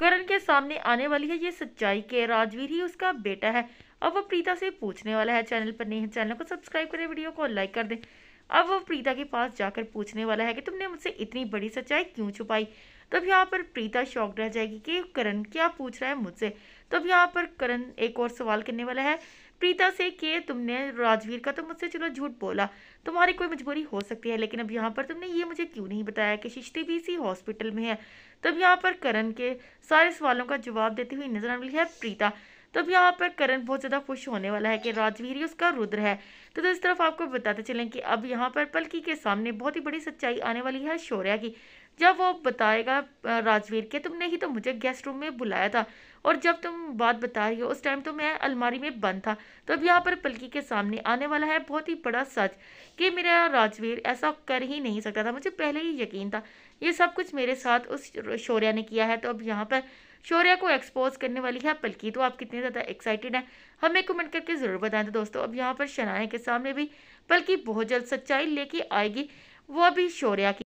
करण के सामने आने वाली है ये सच्चाई के राजवीर ही उसका बेटा है अब वो प्रीता से पूछने वाला है चैनल पर नहीं है चैनल को सब्सक्राइब करें वीडियो को लाइक कर दें अब वो प्रीता के पास जाकर पूछने वाला है कि तुमने मुझसे इतनी बड़ी सच्चाई क्यों छुपाई तब यहाँ पर प्रीता शौक रह जाएगी कि करण क्या पूछ रहा है मुझसे तब यहाँ पर करण एक और सवाल करने वाला है प्रीता से कि तुमने राजवीर का तो मुझसे चलो झूठ बोला तुम्हारी कोई मजबूरी हो सकती है लेकिन अब यहाँ पर तुमने ये मुझे क्यों नहीं बताया कि शिश्ती भी इसी हॉस्पिटल में है तब यहाँ पर करण के सारे सवालों का जवाब देती हुई नजर आने वाली है प्रीता तब यहाँ पर करण बहुत ज़्यादा खुश होने वाला है कि राजवीर ही उसका रुद्र है तो इस तरफ आपको बताते चलें कि अब यहाँ पर पलकी के सामने बहुत ही बड़ी सच्चाई आने वाली है शौर्या की जब वो बताएगा राजवीर के तुमने ही तो मुझे गेस्ट रूम में बुलाया था और जब तुम बात बता रही हो उस टाइम तो मैं अलमारी में बंद था तो अब यहाँ पर पलकी के सामने आने वाला है बहुत ही बड़ा सच कि मेरा राजवीर ऐसा कर ही नहीं सकता था मुझे पहले ही यकीन था ये सब कुछ मेरे साथ उस शौर्या ने किया है तो अब यहाँ पर शौर्या को एक्सपोज करने वाली है पलकी तो आप कितने ज़्यादा एक्साइटेड हैं हमें कमेंट करके ज़रूर बताएं तो दोस्तों अब यहाँ पर शनाया के सामने भी पलकी बहुत जल्द सच्चाई लेके आएगी वो अभी शौर्या की